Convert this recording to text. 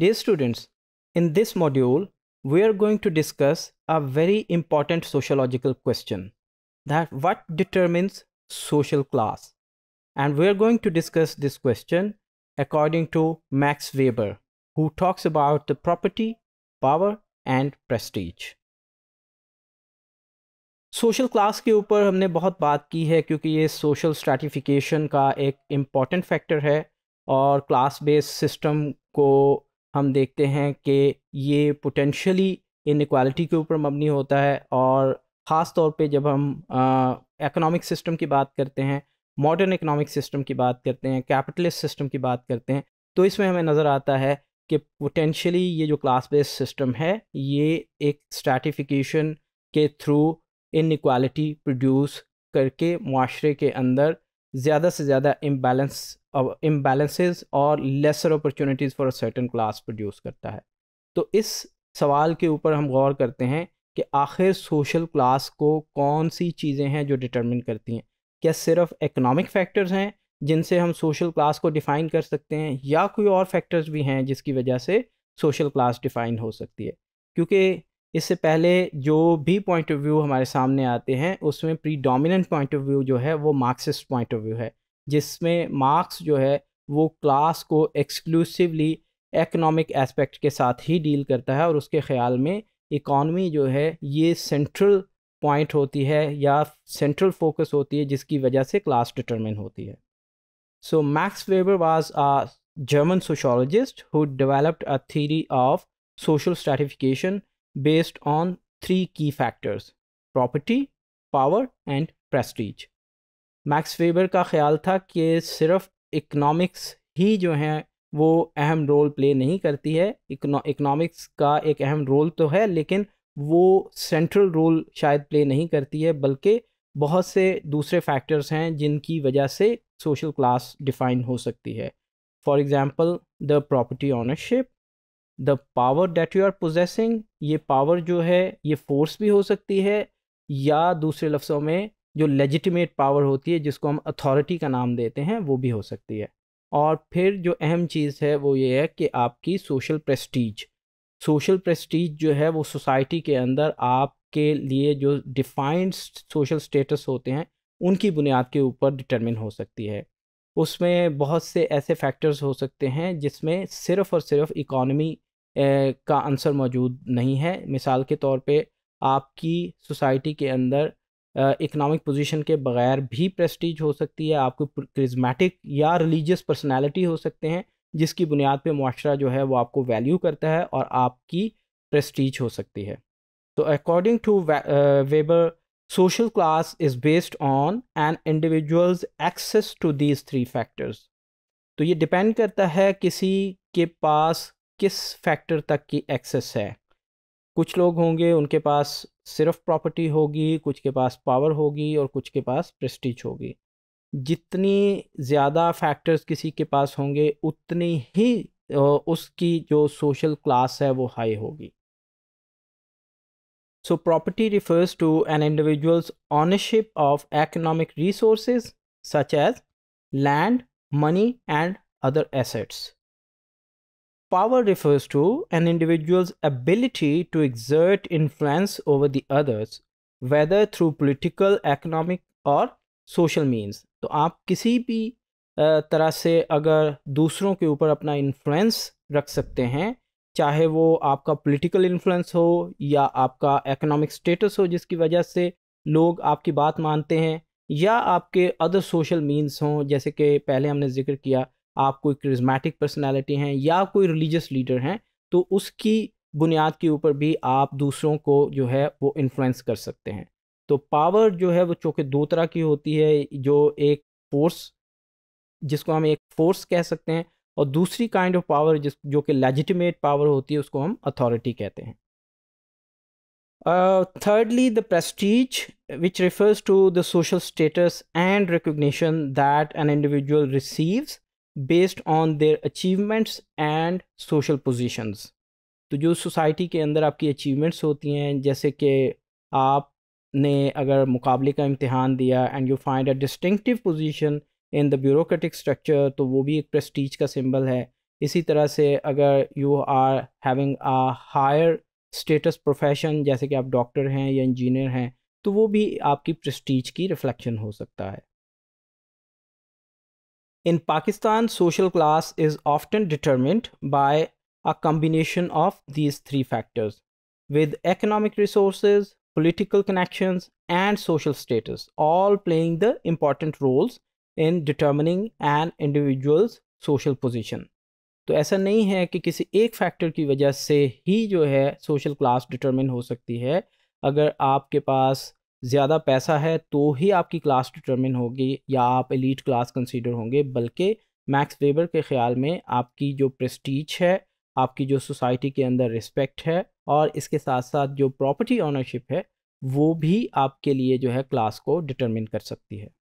Dear students, in this module, we are going to discuss a very important sociological question that what determines social class? And we are going to discuss this question according to Max Weber, who talks about the property, power and prestige. Social class के ऊपर हमने बहुत बात की है क्योंकि ये social stratification का एक इम्पॉर्टेंट फैक्टर है और क्लास बेस्ड सिस्टम को हम देखते हैं कि ये पोटेंशली इनक्वालिटी के ऊपर मबनी होता है और ख़ास तौर पे जब हम इकोनॉमिक सिस्टम की बात करते हैं मॉडर्न इकोनॉमिक सिस्टम की बात करते हैं कैपिटलिस्ट सिस्टम की बात करते हैं तो इसमें हमें नज़र आता है कि पोटेंशली ये जो क्लास बेस्ड सिस्टम है ये एक स्ट्रेटिफिकेशन के थ्रू इनक्वालिटी प्रोड्यूस करके माशरे के अंदर ज़्यादा से ज़्यादा इम्बैलेंस इम्बैलेंसेस और lesser opportunities for a certain class produce करता है तो इस सवाल के ऊपर हम गौर करते हैं कि आखिर सोशल क्लास को कौन सी चीज़ें हैं जो डिटर्मिन करती हैं क्या सिर्फ इकोनॉमिक फैक्टर्स हैं जिनसे हम सोशल क्लास को डिफ़ाइन कर सकते हैं या कोई और फैक्टर्स भी हैं जिसकी वजह से सोशल क्लास डिफ़ाइन हो सकती है क्योंकि इससे पहले जो भी पॉइंट ऑफ व्यू हमारे सामने आते हैं उसमें predominant point of view जो है वो मार्क्सिस्ट पॉइंट ऑफ व्यू है जिसमें मार्क्स जो है वो क्लास को एक्सक्लूसिवली इकोनॉमिक एस्पेक्ट के साथ ही डील करता है और उसके ख्याल में इकॉनमी जो है ये सेंट्रल पॉइंट होती है या सेंट्रल फोकस होती है जिसकी वजह से क्लास डिटरमिन होती है so Max Weber was a German sociologist who developed a theory of social stratification based on three key factors property, power and prestige. Max Weber का ख्याल था कि सिर्फ इकनॉमिक्स ही जो हैं वो अहम रोल प्ले नहीं करती है इकनॉमिक्स का एक अहम रोल तो है लेकिन वो सेंट्रल रोल शायद प्ले नहीं करती है बल्कि बहुत से दूसरे फैक्टर्स हैं जिनकी वजह से सोशल क्लास डिफाइन हो सकती है for example the property ownership the power that you are possessing ये पावर जो है ये फोर्स भी हो सकती है या दूसरे लफ्ज़ों में जो लेजिटिमेट पावर होती है जिसको हम अथॉरिटी का नाम देते हैं वो भी हो सकती है और फिर जो अहम चीज़ है वो ये है कि आपकी सोशल प्रेस्टीज सोशल प्रेस्टीज जो है वो सोसाइटी के अंदर आपके लिए जो डिफाइंड सोशल स्टेटस होते हैं उनकी बुनियाद के ऊपर डिटर्मिन हो सकती है उसमें बहुत से ऐसे फैक्टर्स हो सकते हैं जिसमें सिर्फ़ और सिर्फ इकॉनमी का आंसर मौजूद नहीं है मिसाल के तौर पे आपकी सोसाइटी के अंदर इकोनॉमिक पोजीशन के बगैर भी प्रेस्टीज हो सकती है आपको क्रिजमेटिक या रिलीजियस पर्सनालिटी हो सकते हैं जिसकी बुनियाद पे माशरा जो है वो आपको वैल्यू करता है और आपकी प्रेस्टीज हो सकती है तो according to Weber social class is based on an individual access to these three factors तो ये डिपेंड करता है किसी के पास किस फैक्टर तक की एक्सेस है कुछ लोग होंगे उनके पास सिर्फ प्रॉपर्टी होगी कुछ के पास पावर होगी और कुछ के पास प्रेस्टीज होगी जितनी ज़्यादा फैक्टर्स किसी के पास होंगे उतनी ही उसकी जो सोशल क्लास है वो हाई होगी so property refers to an individuals ownership of economic resources such as land money and other assets Power refers to an individual's ability to exert influence over the others, whether through political, economic और social means तो आप किसी भी तरह से अगर दूसरों के ऊपर अपना इन्फ्लुएंस रख सकते हैं चाहे वो आपका पोलिटिकल इन्फ्लुएंस हो या आपका एक्नॉमिक स्टेटस हो जिसकी वजह से लोग आपकी बात मानते हैं या आपके अदर सोशल मीन्स हों जैसे कि पहले हमने जिक्र किया आप कोई क्रिजमेटिक पर्सनैलिटी हैं या कोई रिलीजियस लीडर हैं तो उसकी बुनियाद के ऊपर भी आप दूसरों को जो है वो इन्फ्लुएंस कर सकते हैं तो पावर जो है वो चूँकि दो तरह की होती है जो एक फोर्स जिसको हम एक फोर्स कह सकते हैं और दूसरी काइंड ऑफ पावर जिस जो कि लेजिटिमेट पावर होती है उसको हम अथॉरिटी कहते हैं thirdly the prestige which refers to the social status and recognition that an individual receives based on their achievements and social positions तो जो सोसाइटी के अंदर आपकी अचीवमेंट्स होती हैं जैसे कि आपने अगर मुकाबले का इम्तहान दिया and you find a distinctive position in the bureaucratic structure तो वो भी एक प्रेस्टीज का सिंबल है इसी तरह से अगर you are having a higher status profession जैसे कि आप डॉक्टर हैं या इंजीनियर हैं तो वो भी आपकी प्रेस्टीज की रिफ्लेक्शन हो सकता है In Pakistan, social class is often determined by a combination of these three factors, with economic resources, political connections, and social status all playing the important roles in determining an individual's social position. तो ऐसा नहीं है कि किसी एक factor की वजह से ही जो है सोशल क्लास डिटरमिन हो सकती है अगर आपके पास ज़्यादा पैसा है तो ही आपकी क्लास डिटर्मिन होगी या आप एलिट क्लास कंसीडर होंगे बल्कि मैक्स वेबर के ख्याल में आपकी जो प्रेस्टीज है आपकी जो सोसाइटी के अंदर रिस्पेक्ट है और इसके साथ साथ जो प्रॉपर्टी ऑनरशिप है वो भी आपके लिए जो है क्लास को डिटरमिन कर सकती है